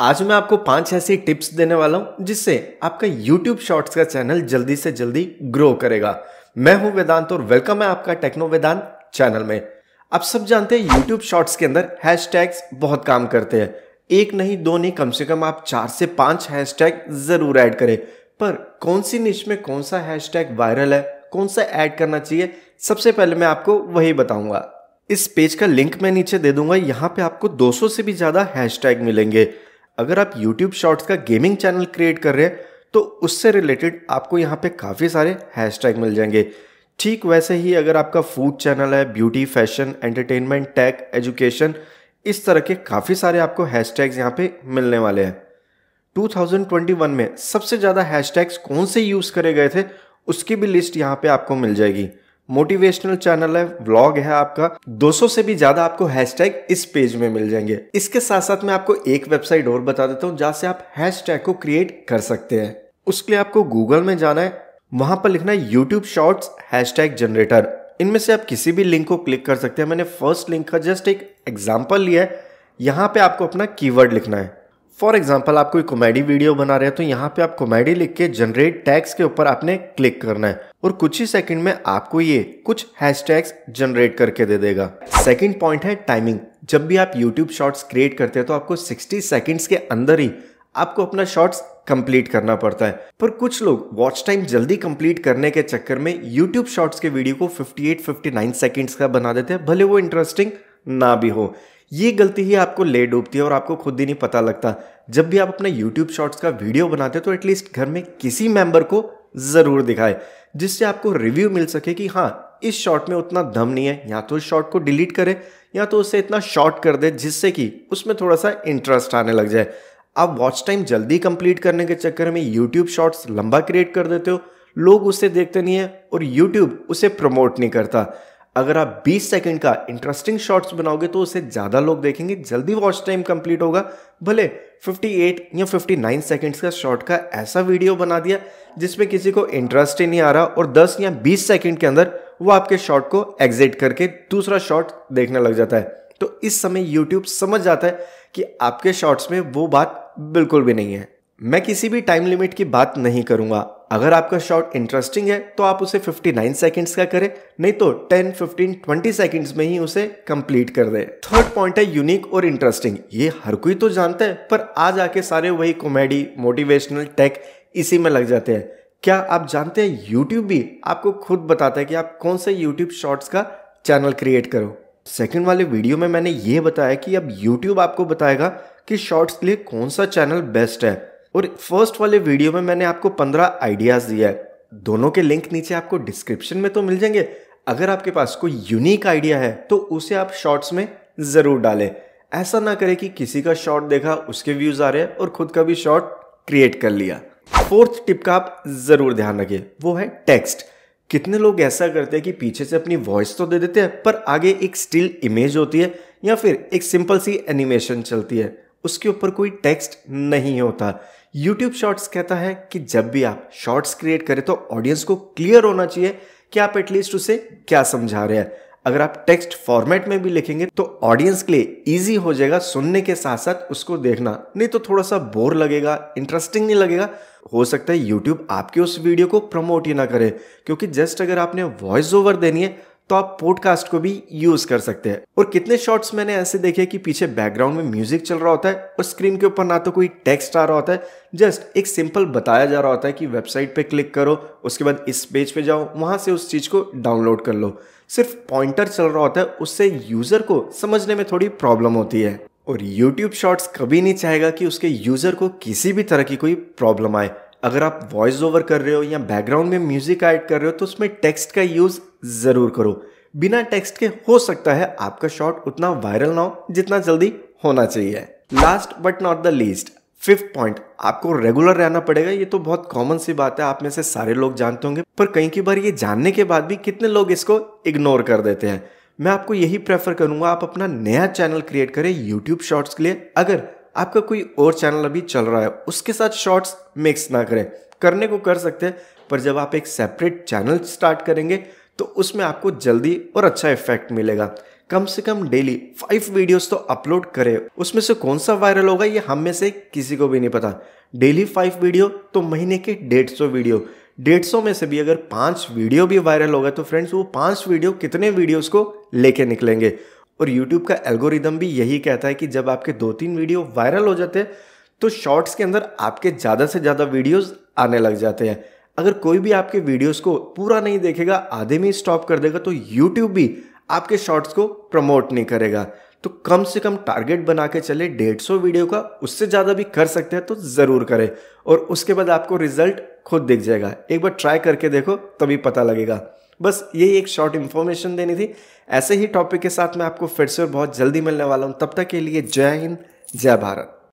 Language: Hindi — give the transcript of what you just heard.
आज मैं आपको पांच ऐसी टिप्स देने वाला हूं जिससे आपका YouTube शॉर्ट्स का चैनल जल्दी से जल्दी ग्रो करेगा मैं हूं वेदांत और वेलकम है आपका टेक्नो वेदांत चैनल में आप सब जानते हैं YouTube शॉर्ट्स के अंदर हैशटैग्स बहुत काम करते हैं एक नहीं दो नहीं कम से कम आप चार से पांच हैशटैग जरूर ऐड करें पर कौन सी निश में कौन सा हैशटैग वायरल है कौन सा ऐड करना चाहिए सबसे पहले मैं आपको वही बताऊंगा इस पेज का लिंक मैं नीचे दे दूंगा यहाँ पे आपको 200 से भी ज़्यादा हैशटैग मिलेंगे अगर आप यूट्यूब शॉर्ट्स का गेमिंग चैनल क्रिएट कर रहे हैं तो उससे रिलेटेड आपको यहाँ पे काफ़ी सारे हैशटैग मिल जाएंगे ठीक वैसे ही अगर आपका फूड चैनल है beauty fashion entertainment tech education इस तरह के काफ़ी सारे आपको हैशटैग्स यहाँ पे मिलने वाले हैं 2021 में सबसे ज़्यादा हैशटैग्स कौन से यूज़ करे गए थे उसकी भी लिस्ट यहाँ पे आपको मिल जाएगी मोटिवेशनल चैनल है व्लॉग है आपका 200 से भी ज्यादा आपको हैशटैग इस पेज में मिल जाएंगे इसके साथ साथ मैं आपको एक वेबसाइट और बता देता हूँ जहां से आप हैशटैग को क्रिएट कर सकते हैं उसके लिए आपको गूगल में जाना है वहां पर लिखना है यूट्यूब शॉर्ट्स हैशटैग जनरेटर इनमें से आप किसी भी लिंक को क्लिक कर सकते हैं मैंने फर्स्ट लिंक का जस्ट एक एग्जाम्पल लिया है यहाँ पे आपको अपना कीवर्ड लिखना है फॉर एग्जाम्पल आप कोई कॉमेडी वीडियो बना रहे हैं तो यहाँ पे आप कॉमेडी लिख के जनरेट टैग्स के ऊपर आपने क्लिक करना है और कुछ ही सेकंड में आपको ये कुछ हैशटैग्स जनरेट करके दे देगा सेकंड पॉइंट है टाइमिंग जब भी आप यूट्यूब शॉर्ट्स क्रिएट करते हैं तो आपको 60 सेकंड्स के अंदर ही आपको अपना शॉर्ट्स कंप्लीट करना पड़ता है पर कुछ लोग वॉच टाइम जल्दी कंप्लीट करने के चक्कर में यूट्यूब शॉर्ट्स के वीडियो को 58-59 सेकंड्स का बना देते हैं भले वो इंटरेस्टिंग ना भी हो ये गलती ही आपको ले डूबती है और आपको खुद ही नहीं पता लगता जब भी आप अपने यूट्यूब शॉर्ट्स का वीडियो बनाते हो तो एटलीस्ट घर में किसी मेंबर को ज़रूर दिखाए जिससे आपको रिव्यू मिल सके कि हाँ इस शॉर्ट में उतना दम नहीं है या तो उस शॉर्ट को डिलीट करे या तो उसे इतना शॉर्ट कर दे जिससे कि उसमें थोड़ा सा इंटरेस्ट आने लग जाए आप वॉच टाइम जल्दी कंप्लीट करने के चक्कर में यूट्यूब शॉर्ट्स लंबा क्रिएट कर देते हो लोग उसे देखते नहीं है और यूट्यूब उसे प्रमोट नहीं करता अगर आप 20 सेकंड का इंटरेस्टिंग शॉट्स बनाओगे तो उसे ज़्यादा लोग देखेंगे जल्दी वॉच टाइम कंप्लीट होगा भले 58 या 59 सेकंड्स का शॉट का ऐसा वीडियो बना दिया जिसमें किसी को इंटरेस्ट ही नहीं आ रहा और 10 या 20 सेकंड के अंदर वो आपके शॉट को एग्जिट करके दूसरा शॉट देखने लग जाता है तो इस समय यूट्यूब समझ जाता है कि आपके शॉर्ट्स में वो बात बिल्कुल भी नहीं है मैं किसी भी टाइम लिमिट की बात नहीं करूंगा अगर आपका शॉट इंटरेस्टिंग है तो आप उसे 59 सेकंड्स का करें नहीं तो 10, 15, 20 सेकंड्स में ही उसे कंप्लीट कर दे थर्ड पॉइंट है यूनिक और इंटरेस्टिंग ये हर कोई तो जानता है पर आज आके सारे वही कॉमेडी मोटिवेशनल टेक इसी में लग जाते हैं क्या आप जानते हैं यूट्यूब भी आपको खुद बताता है कि आप कौन से यूट्यूब शॉर्ट्स का चैनल क्रिएट करो सेकेंड वाले वीडियो में मैंने ये बताया कि अब यूट्यूब आपको बताएगा कि शॉर्ट्स के लिए कौन सा चैनल बेस्ट है और फर्स्ट वाले वीडियो में मैंने आपको पंद्रह आइडियाज़ दिया है दोनों के लिंक नीचे आपको डिस्क्रिप्शन में तो मिल जाएंगे अगर आपके पास कोई यूनिक आइडिया है तो उसे आप शॉर्ट्स में ज़रूर डालें ऐसा ना करें कि किसी का शॉर्ट देखा उसके व्यूज़ आ रहे हैं और खुद का भी शॉर्ट क्रिएट कर लिया फोर्थ टिप का आप ज़रूर ध्यान रखिए वो है टेक्स्ट कितने लोग ऐसा करते हैं कि पीछे से अपनी वॉइस तो दे देते हैं पर आगे एक स्टिल इमेज होती है या फिर एक सिंपल सी एनिमेशन चलती है उसके ऊपर कोई टेक्स्ट नहीं होता यूट्यूब शॉर्ट्स कहता है कि जब भी आप शॉर्ट्स क्रिएट करें तो ऑडियंस को क्लियर होना चाहिए कि आप एटलीस्ट उसे क्या समझा रहे हैं अगर आप टेक्स्ट फॉर्मेट में भी लिखेंगे तो ऑडियंस के लिए इजी हो जाएगा सुनने के साथ साथ उसको देखना नहीं तो थोड़ा सा बोर लगेगा इंटरेस्टिंग नहीं लगेगा हो सकता है यूट्यूब आपके उस वीडियो को प्रमोट ही ना करे क्योंकि जस्ट अगर आपने वॉइस ओवर देनी है तो आप पॉडकास्ट को भी यूज कर सकते हैं और कितने शॉट्स मैंने ऐसे देखे कि पीछे बैकग्राउंड में म्यूजिक चल रहा होता है और स्क्रीन के ऊपर ना तो कोई टेक्स्ट आ रहा होता है जस्ट एक सिंपल बताया जा रहा होता है कि वेबसाइट पे क्लिक करो उसके बाद इस पेज पे जाओ वहां से उस चीज को डाउनलोड कर लो सिर्फ पॉइंटर चल रहा होता है उससे यूजर को समझने में थोड़ी प्रॉब्लम होती है और YouTube शॉर्ट्स कभी नहीं चाहेगा कि उसके यूजर को किसी भी तरह की कोई प्रॉब्लम आए अगर आप वॉइस ओवर कर रहे हो या बैकग्राउंड में म्यूजिक ऐड कर रहे हो तो उसमें टेक्स्ट का यूज जरूर करो बिना टेक्स्ट के हो सकता है आपका शॉट उतना वायरल ना हो जितना जल्दी होना चाहिए last but not the least fifth point आपको रेगुलर रहना पड़ेगा ये तो बहुत कॉमन सी बात है आप में से सारे लोग जानते होंगे पर कई की बार ये जानने के बाद भी कितने लोग इसको इग्नोर कर देते हैं मैं आपको यही प्रेफर करूंगा आप अपना नया चैनल क्रिएट करें यूट्यूब शॉर्ट्स के लिए अगर आपका कोई और चैनल अभी चल रहा है उसके साथ शॉर्ट्स मिक्स ना करें करने को कर सकते हैं पर जब आप एक सेपरेट चैनल स्टार्ट करेंगे तो उसमें आपको जल्दी और अच्छा इफेक्ट मिलेगा कम से कम डेली फाइव वीडियोस तो अपलोड करें उसमें से कौन सा वायरल होगा ये हम में से किसी को भी नहीं पता डेली फाइव वीडियो तो महीने के डेढ़ सौ वीडियो डेढ़ सौ में से भी अगर पाँच वीडियो भी वायरल होगा तो फ्रेंड्स वो पाँच वीडियो कितने वीडियोस को लेके निकलेंगे और यूट्यूब का एल्गोरिदम भी यही कहता है कि जब आपके दो तीन वीडियो वायरल हो जाते हैं तो शॉर्ट्स के अंदर आपके ज़्यादा से ज़्यादा वीडियोस आने लग जाते हैं अगर कोई भी आपके वीडियोस को पूरा नहीं देखेगा आधे में स्टॉप कर देगा तो यूट्यूब भी आपके शॉर्ट्स को प्रमोट नहीं करेगा तो कम से कम टारगेट बना के चले डेढ़ सौ वीडियो का उससे ज़्यादा भी कर सकते हैं तो ज़रूर करें और उसके बाद आपको रिजल्ट खुद दिख जाएगा एक बार ट्राई करके देखो तभी पता लगेगा बस यही एक शॉर्ट इन्फॉर्मेशन देनी थी ऐसे ही टॉपिक के साथ मैं आपको फिर से बहुत जल्दी मिलने वाला हूँ तब तक के लिए जय हिंद जय भारत